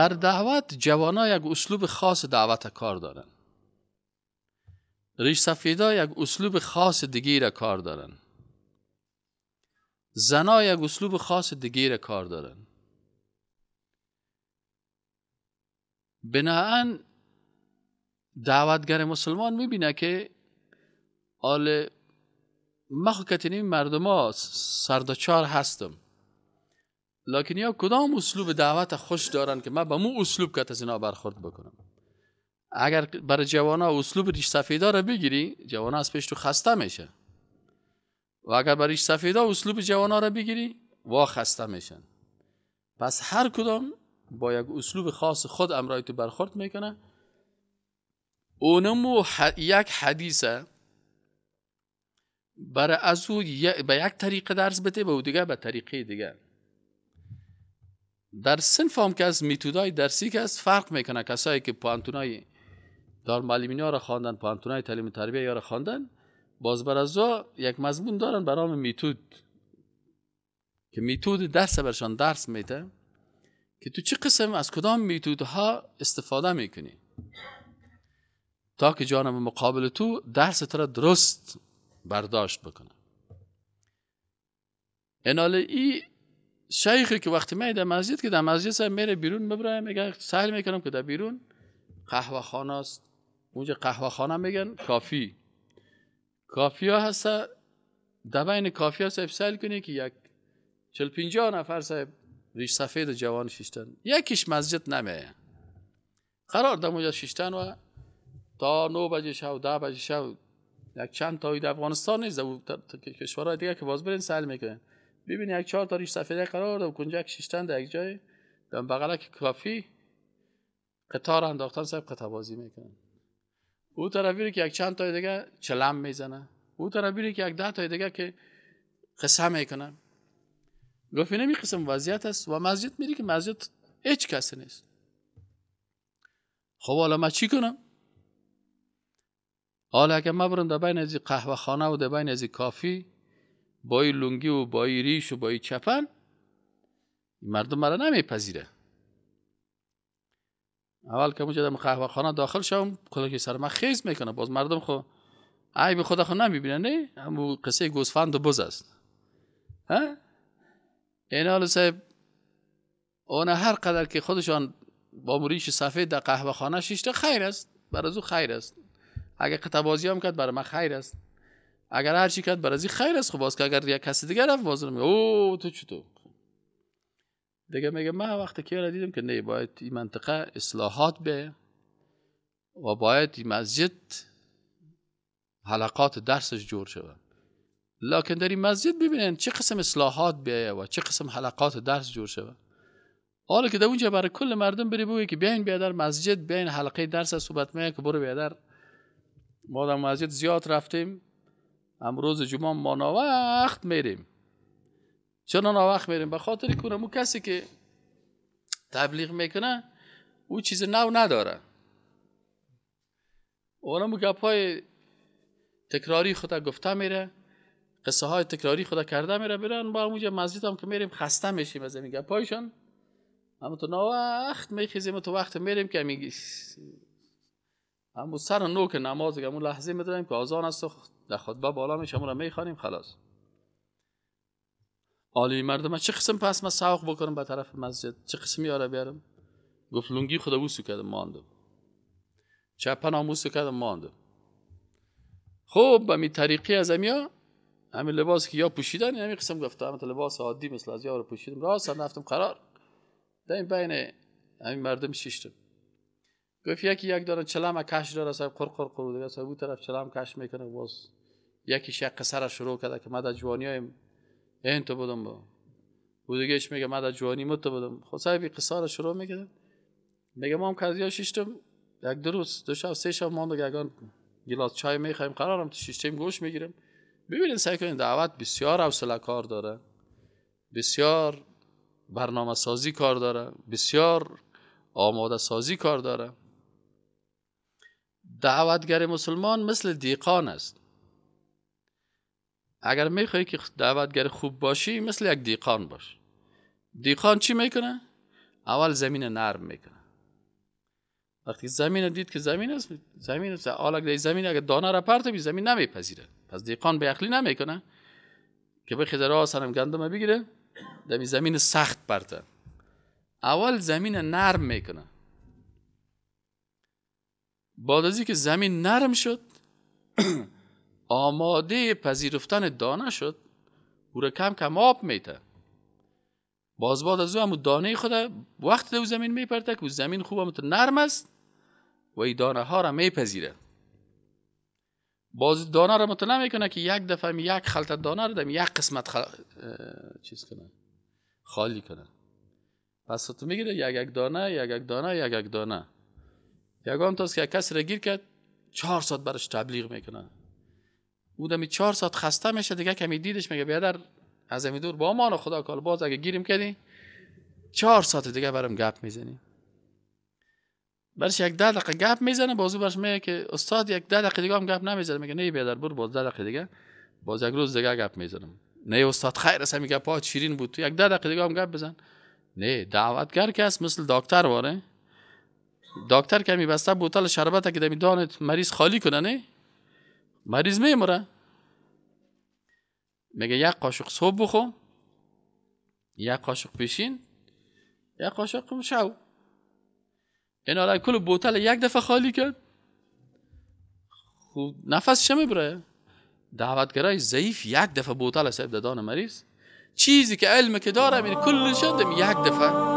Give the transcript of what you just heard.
در دعوت جوانا یک اسلوب خاص دعوت کار دارن ریش سفیدا یک اسلوب خاص دیگر کار دارن زنا یک اسلوب خاص دیگر کار دارن بناهن دعوتگر مسلمان میبینه که آل مخو کتینی مردم ها سردچار هستم لکن یا کدام اسلوب دعوت خوش دارن که من به مو اسلوب کت از اینا برخورد بکنم اگر برای جوانا اسلوب ریش سفیدا رو بگیری جوانا از پیش تو خسته میشه و اگر برای ریش سفیدا اسلوب جوانا رو بگیری وا خسته میشن پس هر کدام با یک اسلوب خاص خود امرای تو برخورد میکنه اونمو ح... یک حدیثه برای از او به یک طریق درس بده به او دیگه به طریقه دیگه در سنف هم که از میتودای درسی که از فرق میکنه کسایی که های دار معلمینی ها را خواندن های تعلیم تربیه ها را خواندن باز بر یک مضمون دارن برام میتود که میتود درس برشان درس میده که تو چه قسم از کدام میتودها استفاده میکنی تا که جانب مقابل تو درس را درست برداشت بکنه انالیی ای شیخی که وقتی می در مسجد که در مسجد سر میره بیرون ببره میگه سهل میکنم که در بیرون قهوه خانه است اونجا قهوه خانه میگن کافی کافی ها هست در بین کافی ها صاحب سهل کنه که یک چل پینجا نفر صاحب ریش سفید جوان شیشتن یکیش مسجد نمیه قرار در اونجا ششتن و تا نو بجه شو ده بجه شو یک چند تایی در افغانستان نیست در کشورهای دیگه که باز برین سهل میکنن ببینی یک چهار تا ریش سفیده قرار کنجا یک ششتن در یک جای در بغلک کافی قطار انداختن سب قطبازی میکنن او طرف بیره که یک چند تای دیگه چلم میزنه او طرف بیره که یک ده تای دیگه که قصه میکنن گفت این قسم وضعیت است و مسجد میری که مسجد هیچ کسی نیست خب حالا ما چی کنم حالا اگر من برم در بین از قهوه خانه و در بین از کافی با لنگی و با ریش و با این چپن مردم مرا نمیپذیره اول که مجدم در قهوه خانه داخل شوم خدا که سر من خیز میکنه باز مردم خو عیب خدا خو نمیبینن نه اما قصه گوسفند و بز است ها این حال صاحب اون هر قدر که خودشان با مریش سفید در قهوه خانه تا خیر است برای او خیر است اگه قطبازی هم کرد برای من خیر است اگر هر چی کرد برازی خیر است خب که اگر یک کسی دیگر رفت باز میگه او تو چطور دیگه میگه من وقت که را دیدم که نه باید این منطقه اصلاحات به و باید این مسجد حلقات درسش جور شود لکن در این مسجد ببینین چه قسم اصلاحات بیایه و چه قسم حلقات درس جور شود حالا که در اونجا برای کل مردم بری بگویی که بیاین بیادر مسجد بیاین حلقه درس از صحبت که برو بیادر ما در مسجد زیاد رفتیم امروز جمعه ما وقت میریم چرا وقت میریم به خاطر کنه مو کسی که تبلیغ میکنه او چیز نو نداره اونا مو گپ های تکراری خدا گفته میره قصه های تکراری خدا کرده میره برن با اونجا مسجد هم که میریم خسته میشیم از این گپ هایشان اما تو وقت میخیزیم تو وقت میریم که اما سر نوک نماز که اون لحظه میدونیم که آزان است و در خطبه بالا میشه را میخوانیم خلاص عالی مردم چه قسم پس ما سوق بکنم به طرف مسجد چه قسمی آره بیارم گفت لونگی خدا بوسو کردم ماندم چپه ناموسو کردم ماندم خب به می طریقی از امیا همین لباس که یا پوشیدن یعنی همین قسم گفتم همین لباس عادی مثل از یا رو پوشیدم راست رفتم قرار در این بین همین مردم ششتم گفت یکی یک داره چلم کش داره صاحب قر قر قر دیگه صاحب طرف چلم کش میکنه باز یکی شق سر شروع کرده که من در جوانی هایم این تو بودم با او دیگهش میگه من در جوانی مت تو بودم خب صاحب قصه رو شروع میکنه میگه ما هم کازیا شیشتم یک دو روز دو شب سه شب ما گرگان گلاس چای میخوایم قرارم تو شیشتیم گوش میگیریم ببینید سعی کنید دعوت بسیار حوصله کار داره بسیار برنامه سازی کار داره بسیار آماده سازی کار داره دعوتگر مسلمان مثل دیقان است اگر میخوای که دعوتگر خوب باشی مثل یک دیقان باش دیقان چی میکنه؟ اول زمین نرم میکنه وقتی زمین دید که زمین است زمین است حالا زمین اگر دانه را پرت زمین نمیپذیره پس دیقان به عقلی نمیکنه که به خدرا سنم گندم بگیره دمی زمین سخت پرته اول زمین نرم میکنه بعد از اینکه زمین نرم شد آماده پذیرفتن دانه شد او را کم کم آب میته باز بعد از او هم دانه خود وقت او زمین میپرده که او زمین خوب نرم است و ای دانه ها را میپذیره باز دانه را مطلع میکنه که یک دفعه یک خلطه دانه را دم یک قسمت خل... چیز کنه خالی کنه پس تو میگیره یک یک دانه یک یک دانه یک یک دانه یگان تاست که کسی را گیر کرد چهار ساعت برش تبلیغ میکنه. او دمی چهار ساعت خسته میشه دیگه کمی دیدش میگه بیادر از امی دور با نه خدا کال باز اگه گیریم کردی چهار ساعت دیگه برم گپ میزنی برش یک ده دقیقه گپ میزنه بازو برش میگه که استاد یک ده دقیقه دیگه هم گپ نمیزنه میگه نه بیادر برو باز ده دقیقه دیگه باز یک روز دیگه گپ میزنم نه استاد خیر است میگه پا شیرین بود تو یک ده دقیقه دیگه هم گپ بزن نه دعوتگر که مثل دکتر واره دکتر که میبسته بوتل شربت که دمی دانت مریض خالی کنه نه مریض میمره میگه یک قاشق صبح بخو یک قاشق پیشین یک قاشق شو این حالا آره کل بوتل یک دفعه خالی کرد خوب نفس چه میبره دعوتگرای ضعیف یک دفعه بوتل سبددان مریض چیزی که علم که داره کل کلش یک دفعه